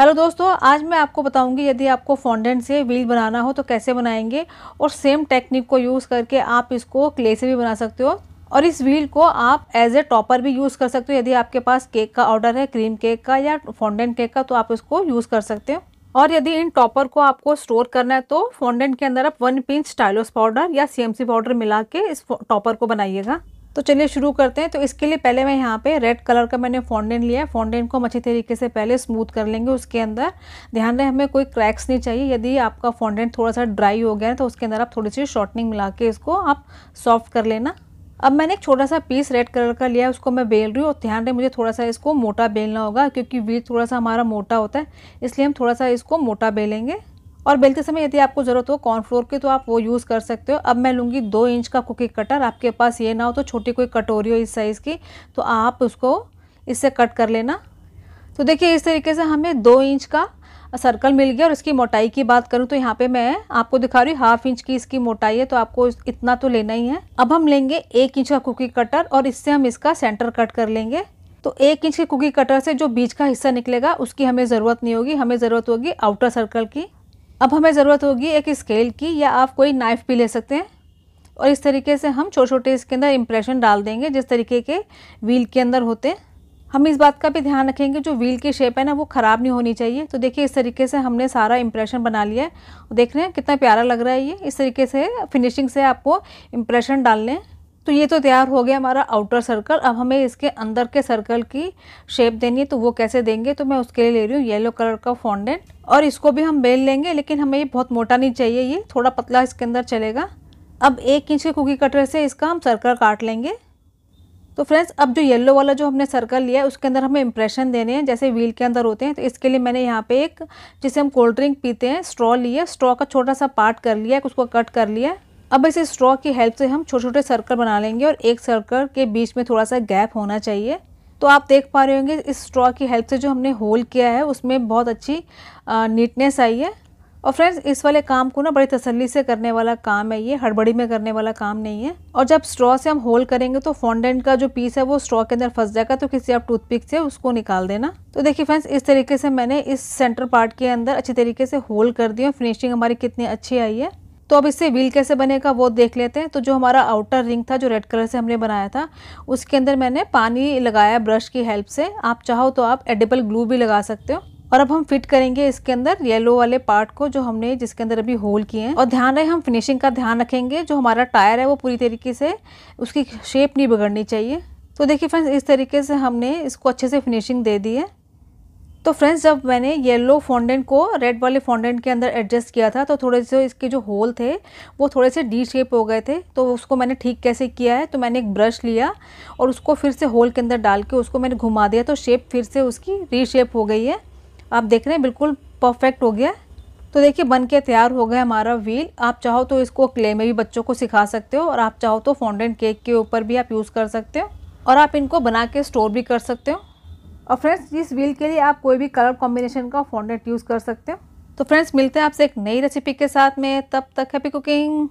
hello दोस्तों आज मैं आपको बताऊंगी यदि आपको फॉन्डेंट से व्हील बनाना हो तो कैसे बनाएंगे और सेम टेक्निक को यूज़ करके आप इसको क्ले से भी बना सकते हो और इस व्हील को आप एज ए टॉपर भी यूज़ कर सकते हो यदि आपके पास केक का ऑर्डर है क्रीम केक का या फॉन्डेंट केक का तो आप इसको यूज़ कर सकते हो और यदि इन टॉपर को आपको स्टोर करना है तो फॉन्डेंट के अंदर आप वन पिंच स्टाइलोस पाउडर या सी पाउडर मिला के इस टॉपर को बनाइएगा तो चलिए शुरू करते हैं तो इसके लिए पहले मैं यहाँ पे रेड कलर का मैंने फॉन्डेंट लिया है फॉन्डेंट को हम अच्छे तरीके से पहले स्मूथ कर लेंगे उसके अंदर ध्यान रहे हमें कोई क्रैक्स नहीं चाहिए यदि आपका फॉन्डेंट थोड़ा सा ड्राई हो गया है तो उसके अंदर आप थोड़ी सी शॉर्टनिंग मिला के इसको आप सॉफ्ट कर लेना अब मैंने एक छोटा सा पीस रेड कलर का लिया है उसको मैं बेल रही हूँ और ध्यान रहे मुझे थोड़ा सा इसको मोटा बेलना होगा क्योंकि वीट थोड़ा सा हमारा मोटा होता है इसलिए हम थोड़ा सा इसको मोटा बेलेंगे और बेलते समय यदि आपको ज़रूरत हो कॉर्नफ्लोर की तो आप वो यूज़ कर सकते हो अब मैं लूँगी दो इंच का कुकी कटर आपके पास ये ना हो तो छोटी कोई कटोरी हो इस साइज़ की तो आप उसको इससे कट कर लेना तो देखिए इस तरीके से हमें दो इंच का सर्कल मिल गया और इसकी मोटाई की बात करूँ तो यहाँ पे मैं आपको दिखा रही हूँ हाफ इंच की इसकी मोटाई है तो आपको इतना तो लेना ही है अब हम लेंगे एक इंच का कुकी कटर और इससे हम इसका सेंटर कट कर लेंगे तो एक इंच के कुकी कटर से जो बीच का हिस्सा निकलेगा उसकी हमें ज़रूरत नहीं होगी हमें ज़रूरत होगी आउटर सर्कल की अब हमें ज़रूरत होगी एक स्केल की या आप कोई नाइफ़ भी ले सकते हैं और इस तरीके से हम छोटे छोटे इसके अंदर इम्प्रेशन डाल देंगे जिस तरीके के व्हील के अंदर होते हैं हम इस बात का भी ध्यान रखेंगे जो व्हील की शेप है ना वो ख़राब नहीं होनी चाहिए तो देखिए इस तरीके से हमने सारा इम्प्रेशन बना लिया है देख रहे हैं कितना प्यारा लग रहा है ये इस तरीके से फिनिशिंग से आपको इम्प्रेशन डालने हैं तो ये तो तैयार हो गया हमारा आउटर सर्कल अब हमें इसके अंदर के सर्कल की शेप देनी है तो वो कैसे देंगे तो मैं उसके लिए ले रही हूँ येलो कलर का फॉन्डेंट और इसको भी हम बेल लेंगे लेकिन हमें ये बहुत मोटा नहीं चाहिए ये थोड़ा पतला इसके अंदर चलेगा अब एक इंच के कुकी कटर से इसका हम सर्कल काट लेंगे तो फ्रेंड्स अब जो येलो वाला जो हमने सर्कल लिया है उसके अंदर हमें इंप्रेशन देने हैं जैसे व्हील के अंदर होते हैं तो इसके लिए मैंने यहाँ पे एक जिसे हम कोल्ड ड्रिंक पीते हैं स्ट्रॉ लिया स्ट्रॉ का छोटा सा पार्ट कर लिया उसको कट कर लिया अब इसे स्ट्रॉ की हेल्प से हम छोटे छोटे सर्कल बना लेंगे और एक सर्कल के बीच में थोड़ा सा गैप होना चाहिए तो आप देख पा रहे होंगे इस स्ट्रॉ की हेल्प से जो हमने होल किया है उसमें बहुत अच्छी नीटनेस आई है और फ्रेंड्स इस वाले काम को ना बड़ी तसल्ली से करने वाला काम है ये हड़बड़ी में करने वाला काम नहीं है और जब स्ट्रॉ से हम होल करेंगे तो फॉन्डेंट का जो पीस है वो स्ट्रॉ के अंदर फंस जाएगा तो किसी आप टूथपिक से उसको निकाल देना तो देखिए फ्रेंड्स इस तरीके से मैंने इस सेंटर पार्ट के अंदर अच्छी तरीके से होल कर दिया फिनिशिंग हमारी कितनी अच्छी आई है तो अब इससे व्हील कैसे बनेगा वो देख लेते हैं तो जो हमारा आउटर रिंग था जो रेड कलर से हमने बनाया था उसके अंदर मैंने पानी लगाया ब्रश की हेल्प से आप चाहो तो आप एडिबल ग्लू भी लगा सकते हो और अब हम फिट करेंगे इसके अंदर येलो वाले पार्ट को जो हमने जिसके अंदर अभी होल किए हैं और ध्यान रहे हम फिनिशिंग का ध्यान रखेंगे जो हमारा टायर है वो पूरी तरीके से उसकी शेप नहीं बिगड़नी चाहिए तो देखिए फ्रेंड्स इस तरीके से हमने इसको अच्छे से फिनिशिंग दे दी है तो फ्रेंड्स जब मैंने येलो फॉन्डेंट को रेड वाले फॉन्डेंट के अंदर एडजस्ट किया था तो थोड़े से इसके जो होल थे वो थोड़े से डी शेप हो गए थे तो उसको मैंने ठीक कैसे किया है तो मैंने एक ब्रश लिया और उसको फिर से होल के अंदर डाल के उसको मैंने घुमा दिया तो शेप फिर से उसकी रीशेप हो गई है आप देख रहे हैं बिल्कुल परफेक्ट हो गया तो देखिए बन के तैयार हो गया हमारा व्हील आप चाहो तो इसको क्ले में भी बच्चों को सिखा सकते हो और आप चाहो तो फॉन्डेंट केक के ऊपर भी आप यूज़ कर सकते हो और आप इनको बना के स्टोर भी कर सकते हो और फ्रेंड्स इस व्हील के लिए आप कोई भी कलर कॉम्बिनेशन का फॉन्डेंट यूज़ कर सकते हैं तो फ्रेंड्स मिलते हैं आपसे एक नई रेसिपी के साथ में तब तक हैप्पी कुकिंग